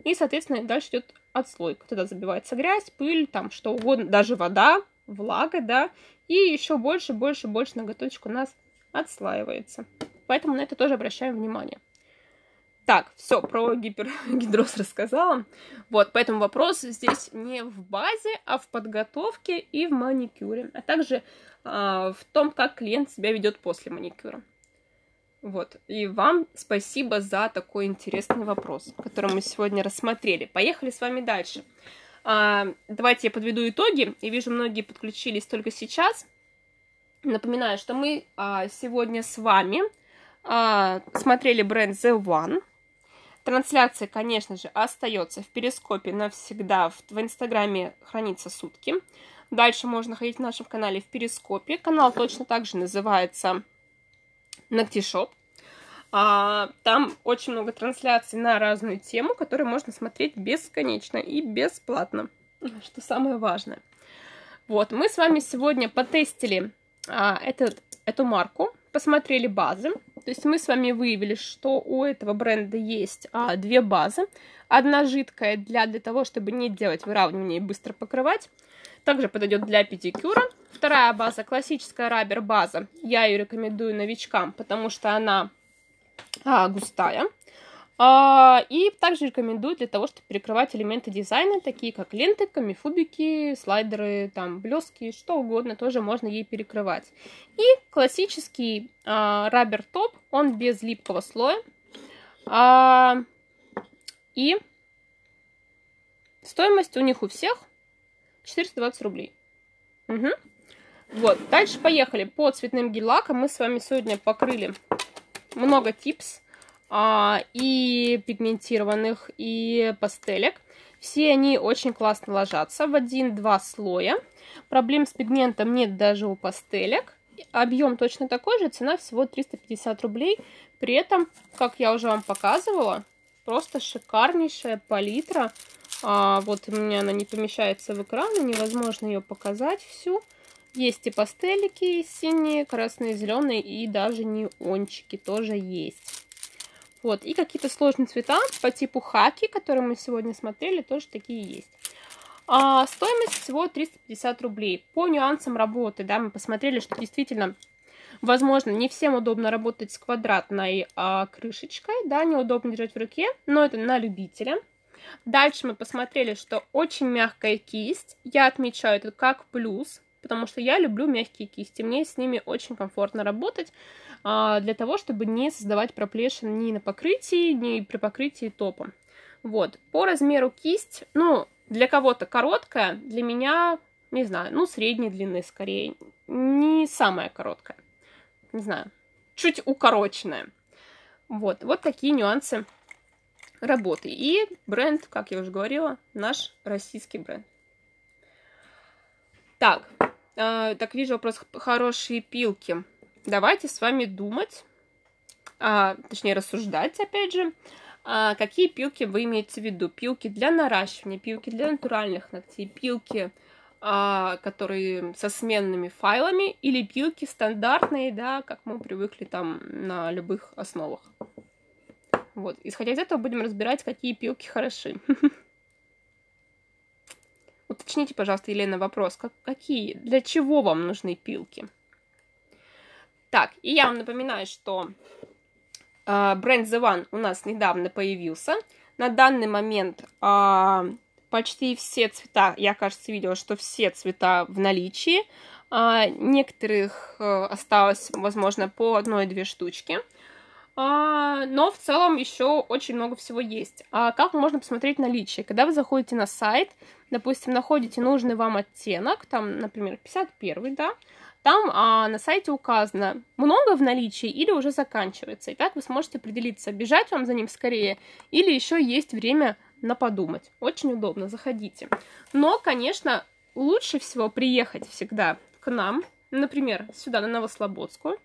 и, соответственно, дальше идет отслойка. Туда забивается грязь, пыль, там что угодно, даже вода, влага, да, и еще больше, больше, больше ноготочек у нас отслаивается. Поэтому на это тоже обращаем внимание. Так, все, про гипергидроз рассказала. Вот, поэтому вопрос здесь не в базе, а в подготовке и в маникюре, а также э, в том, как клиент себя ведет после маникюра. Вот. И вам спасибо за такой интересный вопрос, который мы сегодня рассмотрели. Поехали с вами дальше. А, давайте я подведу итоги. Я вижу, многие подключились только сейчас. Напоминаю, что мы а, сегодня с вами а, смотрели бренд The One. Трансляция, конечно же, остается в перископе навсегда. В, в Инстаграме хранится сутки. Дальше можно ходить в нашем канале в перископе. Канал точно так же называется Ногтишоп. А, там очень много трансляций на разную тему, которые можно смотреть бесконечно и бесплатно, что самое важное. Вот, мы с вами сегодня потестили а, этот, эту марку, посмотрели базы. То есть мы с вами выявили, что у этого бренда есть а, две базы. Одна жидкая для, для того, чтобы не делать выравнивание и быстро покрывать. Также подойдет для педикюра. Вторая база, классическая рабер база. Я ее рекомендую новичкам, потому что она а, густая. А, и также рекомендую для того, чтобы перекрывать элементы дизайна, такие как ленты, камифубики, слайдеры, там, блески, что угодно, тоже можно ей перекрывать. И классический а, рабер топ, он без липкого слоя. А, и стоимость у них у всех 420 рублей. Угу. Вот, дальше поехали. По цветным гель-лакам мы с вами сегодня покрыли много типс а, и пигментированных, и пастелек. Все они очень классно ложатся в один-два слоя. Проблем с пигментом нет даже у пастелек. Объем точно такой же, цена всего 350 рублей. При этом, как я уже вам показывала, просто шикарнейшая палитра. А, вот у меня она не помещается в экран, невозможно ее показать всю. Есть и пастелики синие, красные, зеленые и даже неончики тоже есть. Вот. И какие-то сложные цвета по типу хаки, которые мы сегодня смотрели, тоже такие есть. А, стоимость всего 350 рублей. По нюансам работы, да, мы посмотрели, что действительно, возможно, не всем удобно работать с квадратной а, крышечкой, да, неудобно держать в руке, но это на любителя. Дальше мы посмотрели, что очень мягкая кисть. Я отмечаю это как плюс, потому что я люблю мягкие кисти, мне с ними очень комфортно работать. А, для того, чтобы не создавать проплешин ни на покрытии, ни при покрытии топом. Вот. По размеру кисть, ну, для кого-то короткая, для меня, не знаю, ну, средней длины скорее. Не самая короткая. Не знаю, чуть укороченная. Вот, вот такие нюансы работы. И бренд, как я уже говорила, наш российский бренд. Так, э, так вижу вопрос хорошие пилки давайте с вами думать, а, точнее рассуждать, опять же, а какие пилки вы имеете в виду? Пилки для наращивания, пилки для натуральных ногтей, пилки, а, которые со сменными файлами, или пилки стандартные, да, как мы привыкли там на любых основах. Вот. Исходя из этого будем разбирать, какие пилки хороши. Уточните, пожалуйста, Елена, вопрос. Как, какие, для чего вам нужны пилки? Так, и я вам напоминаю, что а, бренд The One у нас недавно появился. На данный момент а, почти все цвета, я, кажется, видела, что все цвета в наличии. А, некоторых э, осталось, возможно, по одной-две штучки. но в целом еще очень много всего есть. А как можно посмотреть наличие? Когда вы заходите на сайт, допустим, находите нужный вам оттенок, там, например, 51, да, там а, на сайте указано, много в наличии или уже заканчивается. И так вы сможете определиться, бежать вам за ним скорее или еще есть время на подумать. Очень удобно, заходите. Но, конечно, лучше всего приехать всегда к нам, например, сюда, на Новослободскую.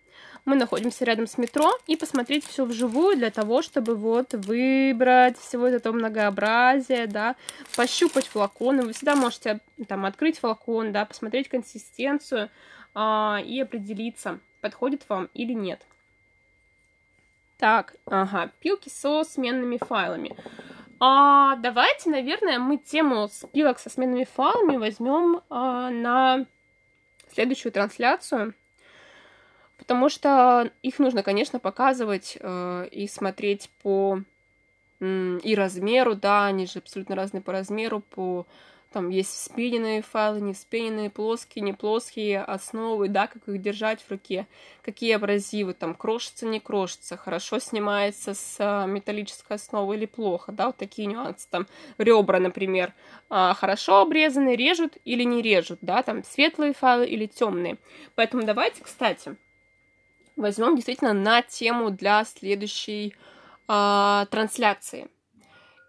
Мы находимся рядом с метро и посмотреть все вживую для того, чтобы вот выбрать всего этого многообразия, да, пощупать флаконы. Вы всегда можете там открыть флакон, да, посмотреть консистенцию а, и определиться, подходит вам или нет. Так, ага, пилки со сменными файлами. А, давайте, наверное, мы тему пилок со сменными файлами возьмем а, на следующую трансляцию, потому что их нужно, конечно, показывать а, и смотреть по и размеру, да, они же абсолютно разные по размеру, по там есть вспененные файлы, не вспененные, плоские, не плоские, основы, да, как их держать в руке, какие абразивы, там, крошится, не крошится, хорошо снимается с а, металлической основы или плохо, да, вот такие нюансы, там, ребра, например, а, хорошо обрезаны, режут или не режут, да, там, светлые файлы или темные. Поэтому давайте, кстати, возьмем действительно на тему для следующей а, трансляции.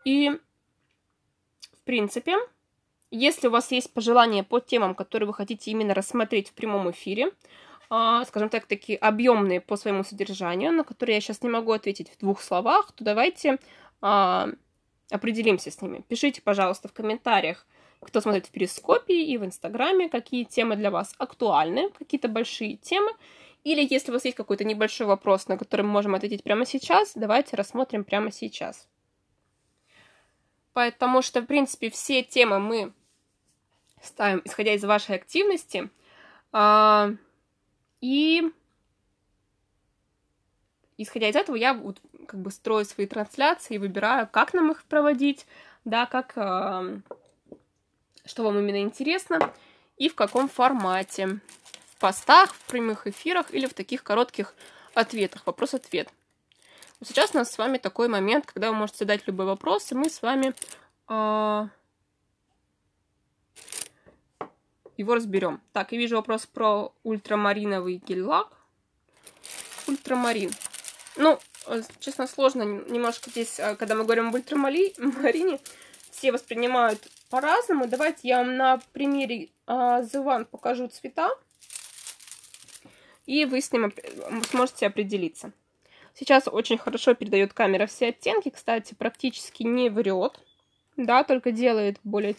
И, в принципе, если у вас есть пожелания по темам, которые вы хотите именно рассмотреть в прямом эфире, а, скажем так, такие объемные по своему содержанию, на которые я сейчас не могу ответить в двух словах, то давайте а, определимся с ними. Пишите, пожалуйста, в комментариях, кто смотрит в Перископе и в Инстаграме, какие темы для вас актуальны, какие-то большие темы. Или если у вас есть какой-то небольшой вопрос, на который мы можем ответить прямо сейчас, давайте рассмотрим прямо сейчас. Потому что, в принципе, все темы мы ставим, исходя из вашей активности. А, и исходя из этого я вот как бы строю свои трансляции и выбираю, как нам их проводить, да, как, а, что вам именно интересно и в каком формате. В постах, в прямых эфирах или в таких коротких ответах, вопрос-ответ. Сейчас у нас с вами такой момент, когда вы можете задать любой вопрос, и мы с вами... А, его разберем. Так, я вижу вопрос про ультрамариновый гель-лак. Ультрамарин. Ну, честно, сложно немножко здесь, э, когда мы говорим об ультрамарине, все воспринимают по-разному. Давайте я вам на примере Зеван покажу цвета. И вы с ним сможете определиться. Сейчас очень хорошо передает камера все оттенки. Кстати, практически не врет. Да, только делает более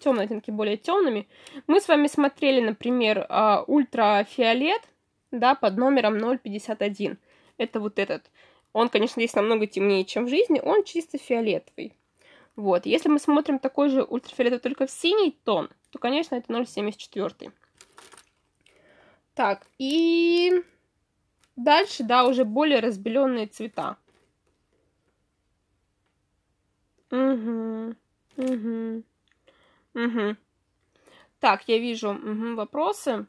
темные оттенки более темными. Мы с вами смотрели, например, а, ультрафиолет, да, под номером 051. Это вот этот. Он, конечно, здесь намного темнее, чем в жизни, он чисто фиолетовый. Вот, если мы смотрим такой же ультрафиолетовый только в синий тон, то, конечно, это 0,74. Так, и дальше, да, уже более разбеленные цвета. Угу, угу. Угу. Так, я вижу угу, вопросы.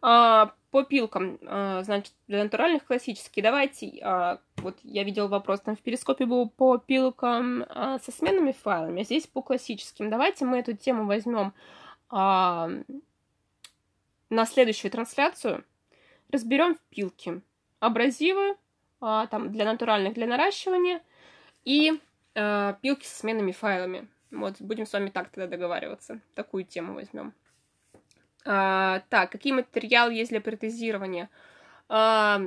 А, по пилкам, а, значит, для натуральных классические. Давайте, а, вот я видел вопрос, там в перископе был по пилкам а, со сменными файлами, а здесь по классическим. Давайте мы эту тему возьмем а, на следующую трансляцию. Разберем пилки, абразивы, а, там для натуральных, для наращивания и а, пилки со сменными файлами. Вот, будем с вами так тогда договариваться. Такую тему возьмем. А, так, какие материалы есть для протезирования? А,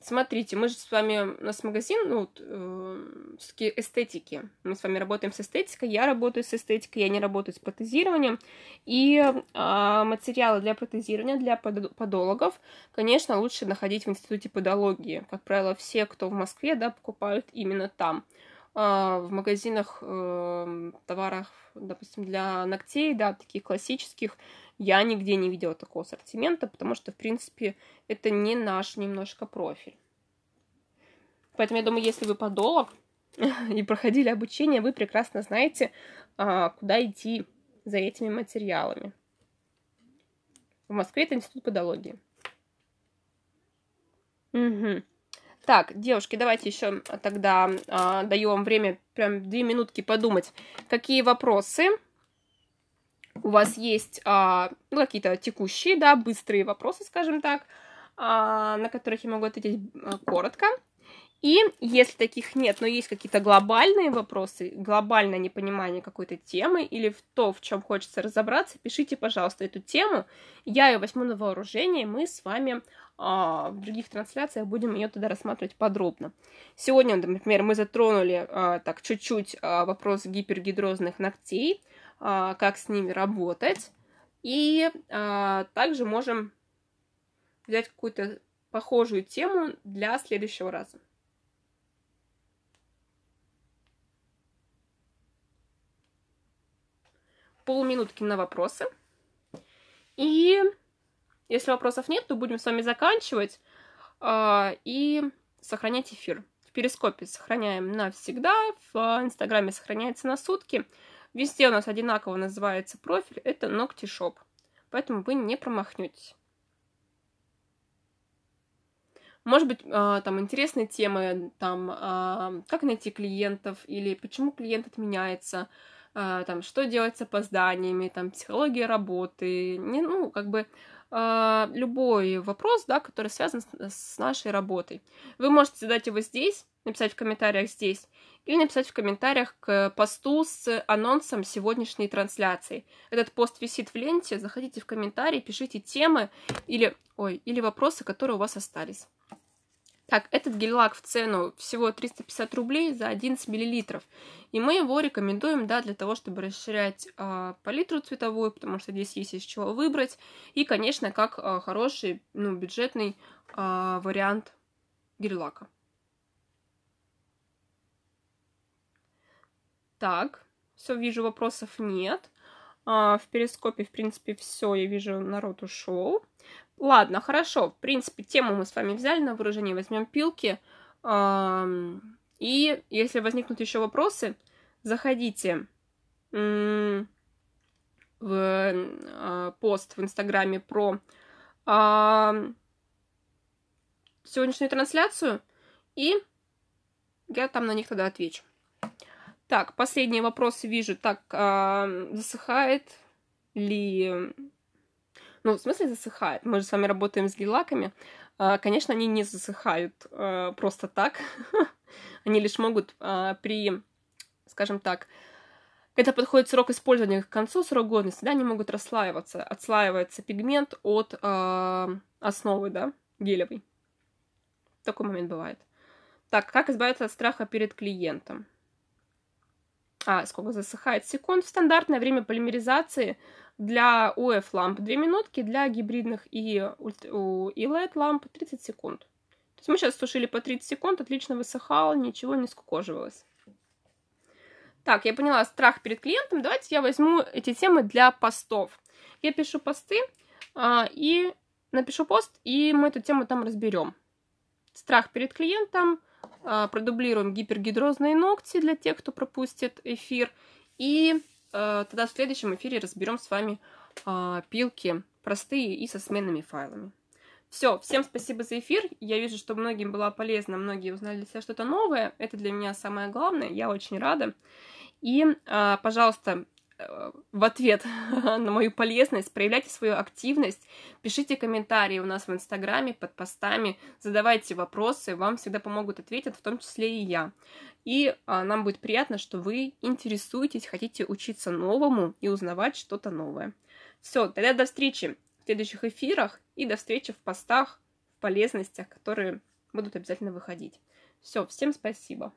смотрите, мы же с вами, у нас магазин, ну, вот, э, все-таки эстетики. Мы с вами работаем с эстетикой, я работаю с эстетикой, я не работаю с протезированием. И э, материалы для протезирования, для подологов, конечно, лучше находить в институте подологии. Как правило, все, кто в Москве, да, покупают именно там. Э, а, в магазинах, эм, товаров, допустим, для ногтей, да, таких классических, я нигде не видела такого ассортимента, потому что, в принципе, это не наш немножко профиль. Поэтому я думаю, если вы подолог и проходили обучение, вы прекрасно знаете, а, куда идти за этими материалами. В Москве это институт подологии. Угу. Так, девушки, давайте еще тогда э, а, даю вам время, прям две минутки подумать, какие вопросы у вас есть, э, ну, какие-то текущие, да, быстрые вопросы, скажем так, э, на которых я могу ответить коротко. И если таких нет, но есть какие-то глобальные вопросы, глобальное непонимание какой-то темы или в то, в чем хочется разобраться, пишите, пожалуйста, эту тему. Я ее возьму на вооружение, мы с вами а, в других трансляциях будем ее тогда рассматривать подробно. Сегодня, например, мы затронули а, так чуть-чуть а, вопрос гипергидрозных ногтей, а, как с ними работать, и а, также можем взять какую-то похожую тему для следующего раза. полминутки на вопросы. И если вопросов нет, то будем с вами заканчивать э, и сохранять эфир. В перископе сохраняем навсегда, в Инстаграме сохраняется на сутки. Везде у нас одинаково называется профиль, это ногтишоп. Поэтому вы не промахнетесь. Может быть, а, там интересные темы, там, а, как найти клиентов, или почему клиент отменяется, а, там, что делать с опозданиями, там, психология работы, не, ну, как бы а, любой вопрос, да, который связан с нашей работой. Вы можете задать его здесь, написать в комментариях здесь, или написать в комментариях к посту с анонсом сегодняшней трансляции. Этот пост висит в ленте, заходите в комментарии, пишите темы или, ой, или вопросы, которые у вас остались. Так, этот гель-лак в цену всего 350 рублей за 11 миллилитров. И мы его рекомендуем, да, для того, чтобы расширять э, палитру цветовую, потому что здесь есть из чего выбрать. И, конечно, как э, хороший, ну, бюджетный э, вариант гель-лака. Так, все, вижу, вопросов нет. В перископе, в принципе, все. Я вижу, народ ушел. Ладно, хорошо. В принципе, тему мы с вами взяли на выражение, Возьмем пилки. И если возникнут еще вопросы, заходите в а, пост в Инстаграме про сегодняшнюю трансляцию, и я там на них тогда отвечу. Так, последние вопросы вижу. Так, засыхает ли ну, в смысле засыхает. Мы же с вами работаем с гель-лаками. А, конечно, они не засыхают а, просто так. Они лишь могут а, при, скажем так, когда подходит срок использования к концу, срок годности, да, они могут расслаиваться. Отслаивается пигмент от э, основы, да, гелевой. Такой момент бывает. Так, как избавиться от страха перед клиентом? А, сколько засыхает секунд? В стандартное время полимеризации для UF-ламп 2 минутки, для гибридных и, и LED-ламп 30 секунд. То есть мы сейчас сушили по 30 секунд, отлично высыхало, ничего не скукоживалось. Так, я поняла страх перед клиентом. Давайте я возьму эти темы для постов. Я пишу посты а, и напишу пост, и мы эту тему там разберем. Страх перед клиентом, а, продублируем гипергидрозные ногти для тех, кто пропустит эфир, и Э, тогда в следующем эфире разберем с вами а, пилки простые и со сменными файлами. Все, всем спасибо за эфир. Я вижу, что многим было полезно, многие узнали для себя что-то новое. Это для меня самое главное. Я очень рада. И, а, пожалуйста, Э, в ответ на мою полезность, проявляйте свою активность, пишите комментарии у нас в Инстаграме под постами, задавайте вопросы, вам всегда помогут ответят, в том числе и я. И а, нам будет приятно, что вы интересуетесь, хотите учиться новому и узнавать что-то новое. Все, тогда до встречи в следующих эфирах и до встречи в постах, в полезностях, которые будут обязательно выходить. Все, всем спасибо.